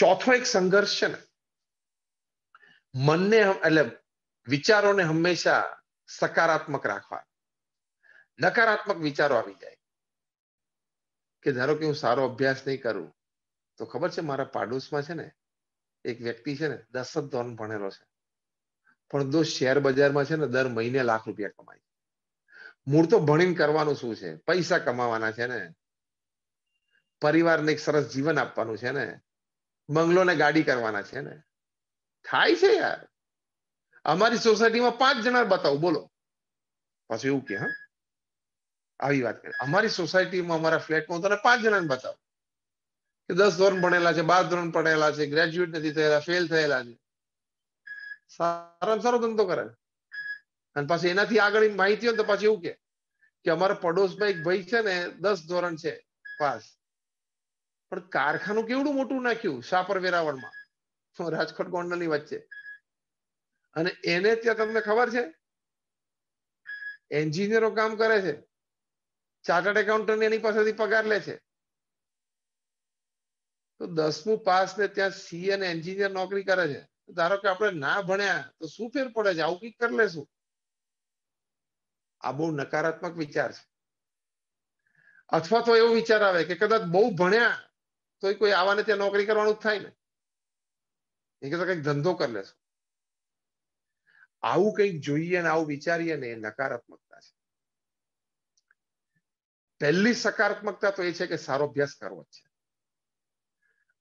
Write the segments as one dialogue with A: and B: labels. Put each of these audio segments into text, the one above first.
A: ચોથો એક સંઘર્ષ છે ને મનને એટલે વિચારોને હંમેશા સકારાત્મક રાખવા નકારાત્મક વિચારો આવી જાય કે ધારો કે હું સારો અભ્યાસ નહીં કરું તો ખબર છે મારા પાડોશમાં છે ને એક વ્યક્તિ છે ને દસ જ ધોરણ ભણેલો છે પણ દોસ્ત શેર બજારમાં છે ને દર મહિને લાખ રૂપિયા કમાય મૂળ તો ભણીને કરવાનું શું છે પૈસા કમાવાના છે ને પરિવારને એક સરસ જીવન આપવાનું છે ને બંગલો ને ગાડી કરવાના છે ને થાય છે યાર અમારી સોસાયટીમાં પાંચ જણા બતાવું બોલો પાછું એવું કે હા આવી વાત કરી અમારી સોસાયટીમાં અમારા ફ્લેટમાં તને પાંચ જણાને બતાવું કે દસ ધોરણ ભણેલા છે બાર ધોરણ ભણેલા છે ગ્રેજ્યુએટ નથી થયેલા ફેલ થયેલા છે સારામાં સારો ધંધો કરે અને પછી એનાથી આગળ માહિતી હોય તો પાછી એવું કે અમારા પડોશમાં એક ભાઈ છે ને દસ ધોરણ છે પાસ પણ કારખાનું કેવડું મોટું નાખ્યું સાપર વેરાવળમાં રાજકોટ ની વચ્ચે અને એને ત્યાં તમને ખબર છે એન્જિનિયરો કામ કરે છે ચાર્ટર્ડ એકાઉન્ટન્ટ એની પાસેથી પગાર લે છે તો દસમું પાસ ને ત્યાં સી અને એન્જિનિયર નોકરી કરે છે ધારો કે આપણે ના ભણ્યા તો શું ફેર પડે છે આવું કઈક કરી લેશું આ બહુ નકારાત્મક વિચાર છે અથવા તો એવો વિચાર આવે કે કદાચ બહુ ભણ્યા તો કોઈ આવાને ત્યાં નોકરી કરવાનું જ થાય ને એ કરતા કંઈક ધંધો કરી લેશો આવું કંઈક જોઈએ ને આવું વિચારીએ ને એ નકારાત્મકતા છે પહેલી સકારાત્મકતા તો એ છે કે સારો અભ્યાસ કરવો છે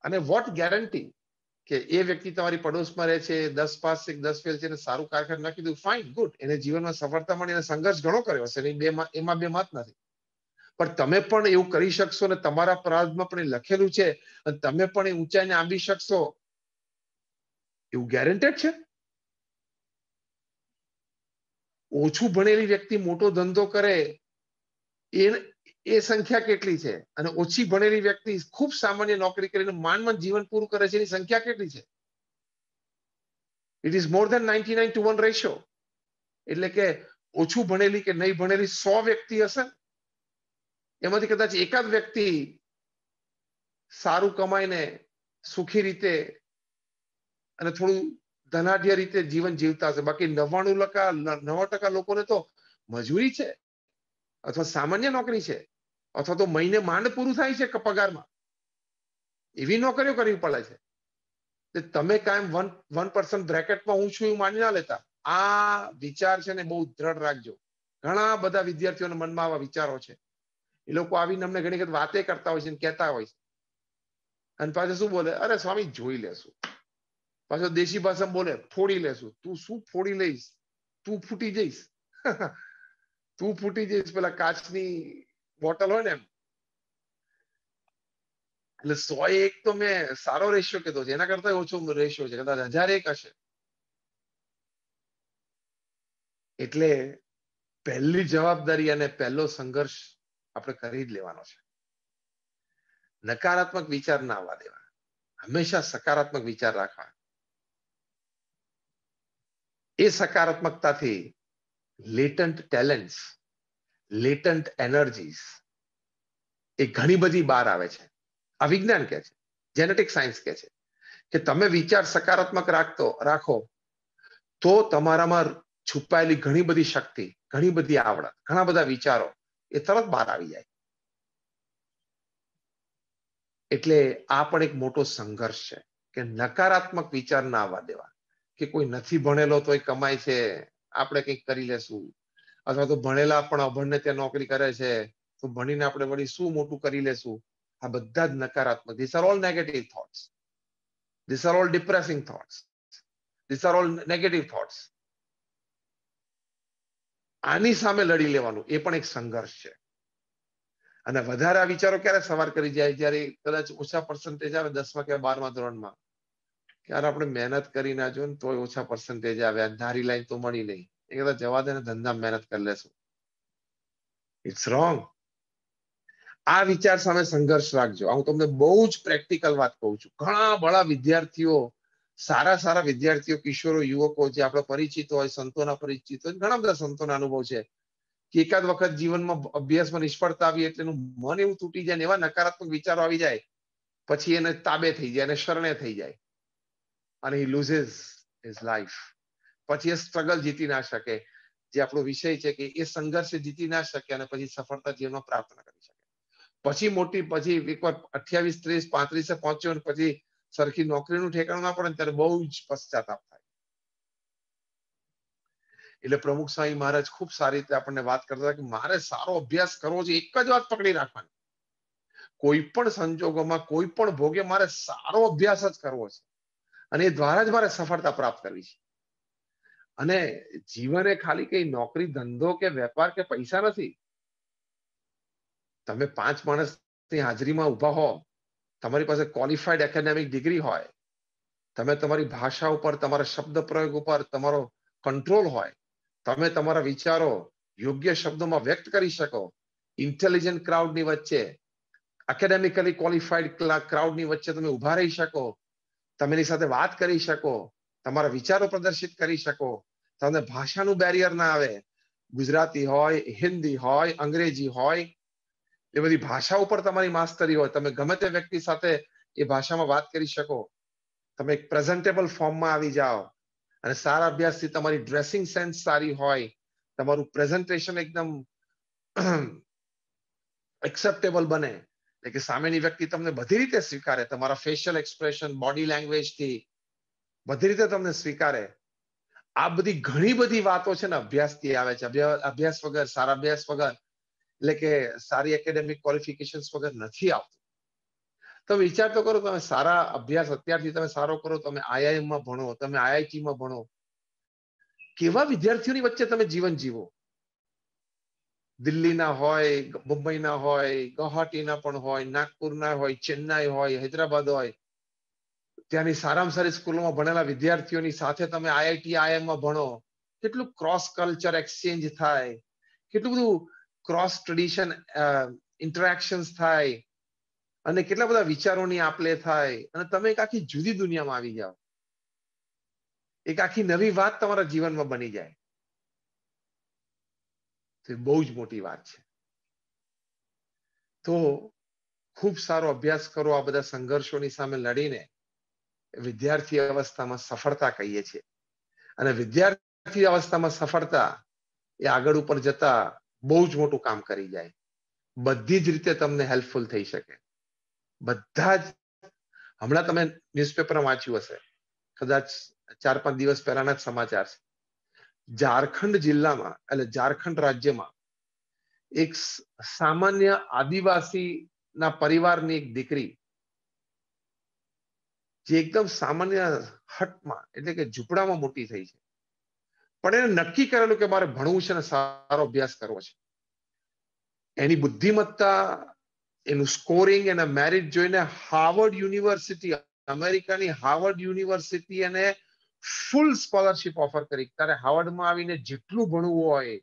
A: અને વોટ ગેરંટી કે એ વ્યક્તિ તમારી પડોશમાં રહે છે દસ પાસ એક દસ ફેલ છે અને સારું કારખાન નાખી દીધું ફાઇન ગુડ એને જીવનમાં સફળતા મળી અને સંઘર્ષ ઘણો કર્યો હશે એની બે એમાં બે મત નથી પણ તમે પણ એવું કરી શકશો ને તમારા પ્રાર્થમાં પણ લખેલું છે અને તમે પણ એ ઊંચાઈને આંબી શકશો એવું ગેરંટેડ છે ઓછું ભણેલી વ્યક્તિ મોટો ધંધો કરે એ એ સંખ્યા કેટલી છે અને ઓછી ભણેલી વ્યક્તિ ખૂબ સામાન્ય નોકરી કરીને માંડ જીવન પૂરું કરે છે એની સંખ્યા કેટલી છે it is more than ninety nine to one ratio એટલે કે ઓછું ભણેલી કે નહીં ભણેલી સો વ્યક્તિ હશે એમાંથી કદાચ એકાદ વ્યક્તિ સારું કમાઈને સુખી રીતે અને થોડું ધનાઢ્ય રીતે જીવન જીવતા હશે બાકી નવ્વાણું ટકા નવ્વાણું ટકા લોકોને તો મજૂરી છે અથવા સામાન્ય નોકરી છે અથવા તો મહિને માંડ પૂરું થાય છે પગારમાં એવી નોકરીઓ કરવી પડે છે તમે કાયમ વન વન પર્સન્ટ બ્રેકેટમાં હું છું એવું માની ના લેતા આ વિચાર છે ને બહુ દ્રઢ રાખજો ઘણા બધા વિદ્યાર્થીઓના મનમાં આવા વિચારો છે એ લોકો આવીને અમને ઘણી વખત વાતે કરતા હોય છે કહેતા હોય છે અને પાછું શું બોલે અરે સ્વામી જોઈ લેશું પાછો દેશી ભાષામાં બોલે ફોડી લેશું તું શું ફોડી લઈશ તું ફૂટી જઈશ તું ફૂટી જઈશ પેલા કાચની બોટલ હોય ને એમ એટલે સો એક તો મેં સારો રેશિયો કીધો છે એના કરતા ઓછો રેશિયો છે કદાચ હજાર એક હશે એટલે પહેલી જવાબદારી અને પહેલો સંઘર્ષ આપણે કરી જ લેવાનો છે નકારાત્મક વિચાર ના આવવા દેવા હંમેશા સકારાત્મક વિચાર રાખવા એ સકારાત્મકતાથી લેટન્ટ ટેલેન્ટ્સ લેટન્ટ એનર્જીસ એ ઘણી બધી બહાર આવે છે આ વિજ્ઞાન કહે છે જેનેટિક સાયન્સ કે છે કે તમે વિચાર સકારાત્મક રાખતો રાખો તો તમારામાં છુપાયેલી ઘણી બધી શક્તિ ઘણી બધી આવડત ઘણા બધા વિચારો એ તરત બહાર આવી જાય એટલે આ પણ એક મોટો સંઘર્ષ છે કે નકારાત્મક વિચાર ના આવવા દેવા કે કોઈ નથી ભણેલો તોય કમાય છે આપણે કંઈક કરી લેશું અથવા તો ભણેલા પણ અભણને ત્યાં નોકરી કરે છે તો ભણીને આપણે વળી શું મોટું કરી લેશું આ બધા જ નકારાત્મક this are all negative thoughts this are all depressing thoughts this are all negative thoughts આની સામે લડી લેવાનું એ પણ એક સંઘર્ષ છે અને વધારે આ વિચારો ક્યારે સવાર કરી જાય જયારે કદાચ ઓછા પર્સન્ટેજ આવે દસમા કે બારમા ધોરણમાં ત્યારે આપણે મહેનત કરી ના જો ને તોય ઓછા પર્સન્ટેજ આવે ધારી લાઈન તો મળી નહીં એ કદાચ જવા દે ધંધા મહેનત કરી લેશું ઇટ્સ રોંગ આ વિચાર સામે સંઘર્ષ રાખજો હું તમને બહુ જ પ્રેક્ટિકલ વાત કહું છું ઘણા બધા વિદ્યાર્થીઓ સારા સારા વિદ્યાર્થીઓ કિશોરો યુવકો જે આપણા પરિચિત હોય સંતોના પરિચિત હોય ઘણા બધા સંતોના અનુભવ છે કે એકાદ વખત જીવનમાં અભ્યાસમાં નિષ્ફળતા આવી એટલે એનું મન એવું તૂટી જાય ને એવા નકારાત્મક વિચારો આવી જાય પછી એને તાબે થઈ જાય એને શરણે થઈ જાય અને હી લૂઝેસ હિઝ લાઈફ પછી એ સ્ટ્રગલ જીતી ના શકે જે આપણો વિષય છે કે એ સંઘર્ષ જીતી ના શકે અને પછી સફળતા જીવનમાં પ્રાપ્ત ન કરી શકે પછી મોટી પછી એકવાર અઠ્યાવીસ ત્રીસ પાંત્રીસે પહોંચ્યો અને પછી સરખી નોકરીનું ઠેકાણું ના પડે ત્યારે બહુ જ પશ્ચાતાપ થાય એટલે પ્રમુખ સ્વામી મહારાજ ખૂબ સારી રીતે આપણને વાત કરતા કે મારે સારો અભ્યાસ કરવો છે એક જ વાત પકડી રાખવાની કોઈ પણ સંજોગોમાં કોઈ પણ ભોગે મારે સારો અભ્યાસ જ કરવો છે અને એ દ્વારા જ મારે સફળતા પ્રાપ્ત કરવી છે અને જીવન એ ખાલી કઈ નોકરી ધંધો કે વેપાર કે પૈસા નથી તમે પાંચ માણસની હાજરીમાં ઉભા હો તમારી પાસે ક્વોલિફાઈડ એકેડેમિક ડિગ્રી હોય તમે તમારી ભાષા ઉપર તમારા શબ્દ પ્રયોગ ઉપર તમારો કંટ્રોલ હોય તમે તમારા વિચારો યોગ્ય શબ્દોમાં વ્યક્ત કરી શકો ઇન્ટેલિજન્ટ ક્રાઉડની વચ્ચે એકેડેમિકલી ક્વોલિફાઈડ ક્રાઉડની વચ્ચે તમે ઉભા રહી શકો તમે એની સાથે વાત કરી શકો તમારા વિચારો પ્રદર્શિત કરી શકો તમને ભાષાનું બેરિયર ના આવે ગુજરાતી હોય હિન્દી હોય અંગ્રેજી હોય એ બધી ભાષા ઉપર તમારી માસ્તરી હોય તમે ગમે તે વ્યક્તિ સાથે એ ભાષામાં વાત કરી શકો તમે એક પ્રેઝન્ટેબલ ફોર્મમાં આવી જાઓ અને સારા અભ્યાસથી તમારી ડ્રેસિંગ સેન્સ સારી હોય તમારું પ્રેઝન્ટેશન એકદમ એક્સેપ્ટેબલ બને એટલે કે સામેની વ્યક્તિ તમને બધી રીતે સ્વીકારે તમારા ફેશિયલ એક્સપ્રેશન બોડી લેંગ્વેજથી બધી રીતે તમને સ્વીકારે આ બધી ઘણી બધી વાતો છે ને અભ્યાસથી આવે છે અભ્યાસ વગર સારા અભ્યાસ વગર એટલે કે સારી એકેડેમિક ક્વોલિફિકેશન્સ વગર નથી આવતું તમે વિચાર તો કરો તમે સારા અભ્યાસ અત્યારથી તમે સારો કરો તમે આઈઆઈએમમાં ભણો તમે આઈઆઈટીમાં ભણો કેવા વિદ્યાર્થીઓની વચ્ચે તમે જીવન જીવો દિલ્હીના હોય મુંબઈના હોય ગુવાહાટીના પણ હોય નાગપુરના હોય ચેન્નાઈ હોય હૈદરાબાદ હોય ત્યાંની સારામાં સારી સ્કૂલોમાં ભણેલા વિદ્યાર્થીઓની સાથે તમે આઈઆઈટી આઈએમમાં ભણો કેટલું ક્રોસ કલ્ચર એક્સચેન્જ થાય કેટલું બધું ક્રોસ ટ્રેડિશન ઇન્ટરેક્શન્સ થાય અને કેટલા બધા વિચારોની આપલે થાય અને તમે એક આખી જુદી દુનિયામાં આવી જાઓ એક આખી નવી વાત તમારા જીવનમાં બની જાય તો એ બહુ જ મોટી વાત છે તો ખૂબ સારો અભ્યાસ કરો આ બધા સંઘર્ષોની સામે લડીને વિદ્યાર્થી અવસ્થામાં સફળતા કહીએ છીએ અને વિદ્યાર્થી અવસ્થામાં સફળતા એ આગળ ઉપર જતા બહુ જ મોટું કામ કરી જાય બધી જ રીતે તમને હેલ્પફુલ થઈ શકે બધા જ હમણાં તમે ન્યૂઝપેપરમાં વાંચ્યું હશે કદાચ ચાર પાંચ દિવસ પહેલાના જ સમાચાર છે ઝારખંડ જિલ્લામાં એટલે ઝારખંડ રાજ્યમાં એક સામાન્ય આદિવાસી ના પરિવારની એક દીકરી જે એકદમ સામાન્ય હટમાં એટલે કે ઝૂંપડામાં મોટી થઈ છે પણ એને નક્કી કરેલું કે મારે ભણવું છે અને સારો અભ્યાસ કરવો છે એની બુદ્ધિમત્તા એનું સ્કોરિંગ એના મેરિટ જોઈને હાર્વર્ડ યુનિવર્સિટી અમેરિકાની હાર્વર્ડ યુનિવર્સિટી એને ફૂલ સ્કોલરશિપ ઓફર કરી ત્યારે હાવર્ડમાં આવીને જેટલું ભણવું હોય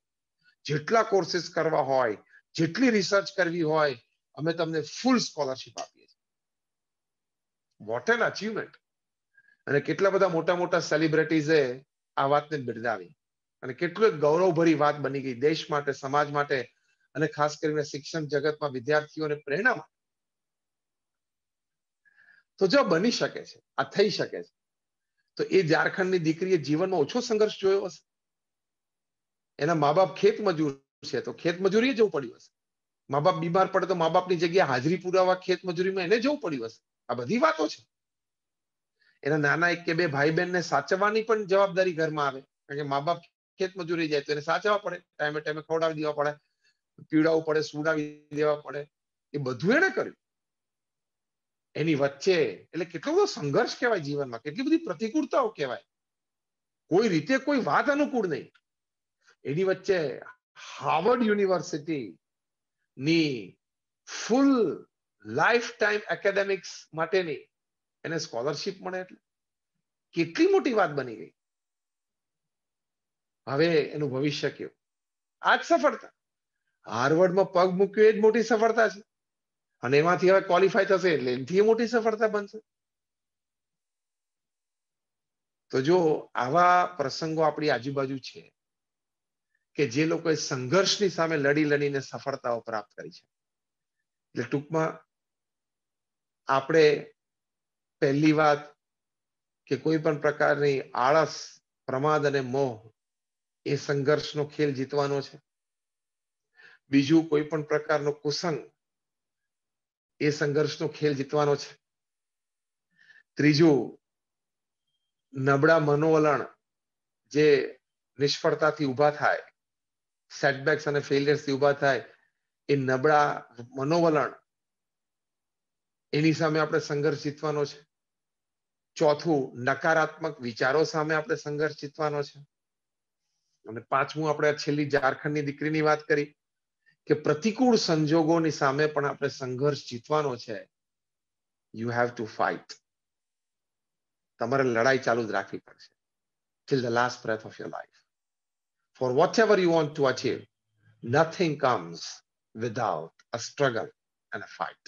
A: જેટલા કોર્સિસ કરવા હોય જેટલી રિસર્ચ કરવી હોય અમે તમને ફૂલ સ્કોલરશિપ આપીએ છીએ વોટ એન અચીવમેન્ટ અને કેટલા બધા મોટા મોટા સેલિબ્રિટીઝે આ વાતને બિરદાવી અને કેટલું ગૌરવભરી વાત બની ગઈ દેશ માટે સમાજ માટે અને ખાસ કરીને શિક્ષણ જગતમાં વિદ્યાર્થીઓને પ્રેરણા તો જો બની શકે છે આ થઈ શકે છે તો એ ઝારખંડની દીકરીએ જીવનમાં ઓછો સંઘર્ષ જોયો હશે એના મા બાપ ખેત મજૂર છે તો ખેત મજૂરીએ જવું પડ્યું હશે મા બાપ બીમાર પડે તો મા બાપની જગ્યાએ હાજરી પુરાવા ખેત મજૂરીમાં એને જવું પડ્યું હશે આ બધી વાતો છે એના નાના એક કે બે ભાઈ બહેન ને સાચવવાની પણ જવાબદારી ઘરમાં આવે કારણ કે મા બાપ ખેત મજૂરી જાય તો એને સાચવવા પડે ટાઈમે ટાઈમે ખવડાવી દેવા પડે પીવડાવવું પડે સુડાવી દેવા પડે એ બધું એને કર્યું એની વચ્ચે એટલે કેટલો બધો સંઘર્ષ કહેવાય જીવનમાં કેટલી બધી પ્રતિકૂળતાઓ કહેવાય કોઈ રીતે કોઈ વાત અનુકૂળ નહીં એની વચ્ચે હાવર્ડ યુનિવર્સિટી ની ફૂલ લાઈફ ટાઈમ એકેડેમિક્સ માટેની એને સ્કોલરશીપ મળે એટલે કેટલી મોટી વાત બની ગઈ હવે એનું ભવિષ્ય કેવું આ જ સફળતા હાર્વર્ડમાં પગ મૂક્યો એ જ મોટી સફળતા છે અને એમાંથી હવે ક્વોલિફાય થશે એટલે એનાથી મોટી સફળતા બનશે તો જો આવા પ્રસંગો આપણી આજુબાજુ છે કે જે લોકોએ સંઘર્ષની સામે લડી લડીને સફળતાઓ પ્રાપ્ત કરી છે એટલે ટૂંકમાં આપણે પહેલી વાત કે કોઈ પણ પ્રકારની આળસ પ્રમાદ અને મોહ એ સંઘર્ષનો ખેલ જીતવાનો છે બીજું કોઈ પણ પ્રકારનો કુસંગ એ સંઘર્ષનો ખેલ જીતવાનો છે ત્રીજું નબળા મનોવલણ જે નિષ્ફળતાથી ઊભા થાય સેટબેક્સ અને ફેલિયર્સથી ઊભા થાય એ નબળા મનોવલણ એની સામે આપણે સંઘર્ષ જીતવાનો છે ચોથું નકારાત્મક વિચારો સામે આપણે સંઘર્ષ જીતવાનો છે અને પાંચમું આપણે છેલ્લી ઝારખંડની દીકરીની વાત કરી કે પ્રતિકૂળ સંજોગોની સામે પણ આપણે સંઘર્ષ જીતવાનો છે યુ હેવ ટુ ફાઇટ તમારે લડાઈ ચાલુ જ રાખવી પડશે till the last breath of your life. For whatever you want to achieve, nothing comes without a struggle and a fight.